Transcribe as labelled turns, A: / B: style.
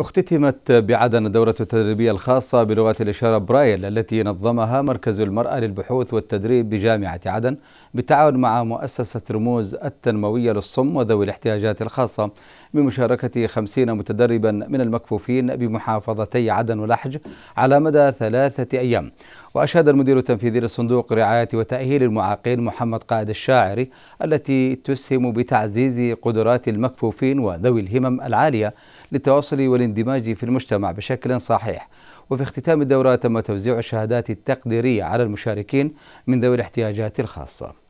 A: اختتمت بعدن الدورة التدريبية الخاصة بلغة الإشارة برايل التي نظمها مركز المرأة للبحوث والتدريب بجامعة عدن بالتعاون مع مؤسسة رموز التنموية للصم وذوي الاحتياجات الخاصة بمشاركة خمسين متدربا من المكفوفين بمحافظتي عدن ولحج على مدى ثلاثة أيام وأشاد المدير التنفيذي للصندوق رعاية وتأهيل المعاقين محمد قائد الشاعري التي تسهم بتعزيز قدرات المكفوفين وذوي الهمم العالية للتواصل والاندماج في المجتمع بشكل صحيح وفي اختتام الدورة تم توزيع الشهادات التقديرية على المشاركين من ذوي الاحتياجات الخاصة